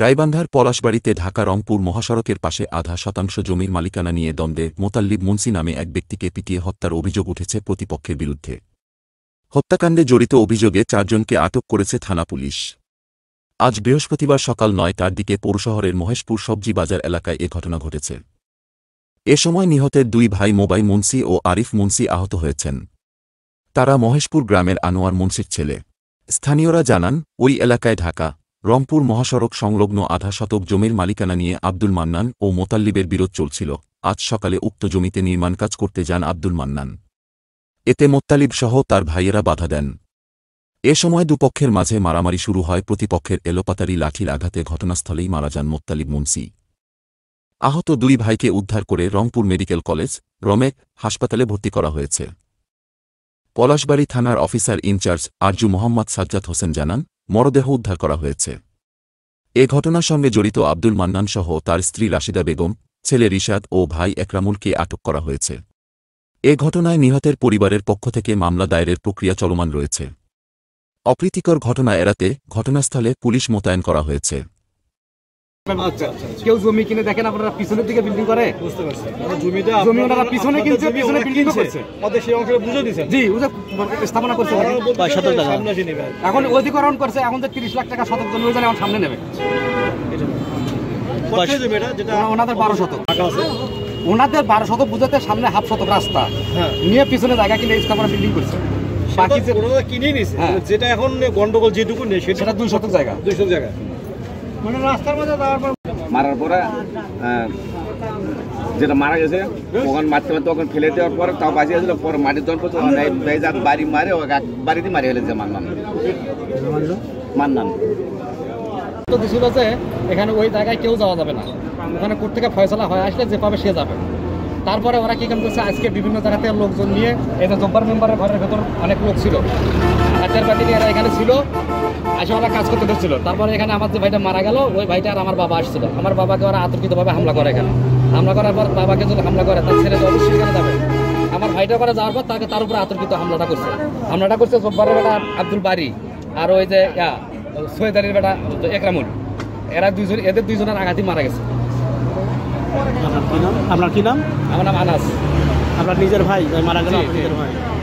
গাইবান্ধার পলাশবাড়িতে ঢাকা রংপুর মহাসড়কের পাশে আধা শতাংশ জমির মালিকানা নিয়ে দ্বন্দ্বে মোতাল্লিব মুন্সি নামে এক ব্যক্তিকে পিটিয়ে হত্যার অভিযোগ উঠেছে প্রতিপক্ষের বিরুদ্ধে হত্যাকাণ্ডে জড়িত অভিযোগে চারজনকে আটক করেছে থানা পুলিশ আজ বৃহস্পতিবার সকাল নয়টার দিকে পৌরশহরের মহেশপুর সবজি বাজার এলাকায় এ ঘটনা ঘটেছে এ সময় নিহতের দুই ভাই মোবাই মুন্সি ও আরিফ মুন্সি আহত হয়েছেন তারা মহেশপুর গ্রামের আনোয়ার মুন্সির ছেলে স্থানীয়রা জানান ওই এলাকায় ঢাকা রংপুর মহাসড়ক সংলগ্ন আধা শতক জমির মালিকানা নিয়ে আব্দুল মান্নান ও মোতাল্লিবের বিরোধ চলছিল আজ সকালে উক্ত জমিতে নির্মাণ কাজ করতে যান আব্দুল মান্নান এতে মোত্তালিব সহ তার ভাইয়েরা বাধা দেন এ সময় দুপক্ষের মাঝে মারামারি শুরু হয় প্রতিপক্ষের এলোপাতারি লাঠির আঘাতে ঘটনাস্থলেই মারা যান মোত্তালিব মুন্সি আহত দুই ভাইকে উদ্ধার করে রংপুর মেডিকেল কলেজ রমেক হাসপাতালে ভর্তি করা হয়েছে পলাশবাড়ি থানার অফিসার ইনচার্জ আরজু মোহাম্মদ সাজ্জাদ হোসেন জানান মরদেহ উদ্ধার করা হয়েছে এ ঘটনার সঙ্গে জড়িত আব্দুল মান্নান সহ তার স্ত্রী রাশিদা বেগম ছেলে রিশাদ ও ভাই একরামুলকে আটক করা হয়েছে এ ঘটনায় নিহতের পরিবারের পক্ষ থেকে মামলা দায়েরের প্রক্রিয়া চলমান রয়েছে অপ্রীতিকর ঘটনা এড়াতে ঘটনাস্থলে পুলিশ মোতায়েন করা হয়েছে আচ্ছা, আচ্ছা, আচ্ছা। কেউ জমি কিনে দেখেন আপনারা পিছনের দিকে বিল্ডিং করে বুঝতে মানে অধিকরণ করছে এখন লাখ টাকা শতক জমি এখন সামনে নেবে ওনাদের বারো শত পুজোতে বুঝাতে সামনে হাফ শতক রাস্তা হ্যাঁ। নিয়ে পিছনে জায়গা কিনে স্থাপনা বিল্ডিং করছে কিনে নিছে হ্যাঁ। যেটা এখন গন্ডগোল যেটুকু নেই সেটা দুই শতক জায়গা দুই শত জায়গা মানে মারার পরে যেটা মারা গেছে তখন মারতে মারতে ওখানে ফেলে দেওয়ার পরে তাও বাঁচিয়ে গেছিলো পরে মাটির দল পড়ছে বাড়ি মারে বাড়িতে মারি ফেলেছে মান্নান মান্নান তো দিছিল যে এখানে ওই জায়গায় কেউ যাওয়া যাবে না ওখানে কোর্ট থেকে ফয়সলা হয় আসলে যে পাবে সে যাবে তারপরে ওরা কি কেন করছে আজকে বিভিন্ন জায়গাতে লোকজন নিয়ে এটা জব্বার মেম্বারের ঘরের ভেতর অনেক লোক ছিল আচার পাতি এরা এখানে ছিল আসে কাজ করতে ধরছিল তারপরে এখানে আমার যে ভাইটা মারা গেল ওই ভাইটা আর আমার বাবা আসছিল আমার বাবাকে ওরা আতঙ্কিতভাবে হামলা করে এখানে হামলা করার পর বাবাকে যদি হামলা করে তার ছেলে অবশ্যই এখানে যাবে আমার ভাইটা করে যাওয়ার পর তাকে তার উপরে আতঙ্কিত হামলাটা করছে হামলাটা করছে জব্বারের বেটা আব্দুল বাড়ি আর ওই যে সৈয়দ বেটা একরামুল এরা দুইজন এদের দুইজনের আঘাতই মারা গেছে আপনার কি নাম আপনার কি নাম আমার নাম আনাস আপনার নিজের ভাই মারা গেল নিজের ভাই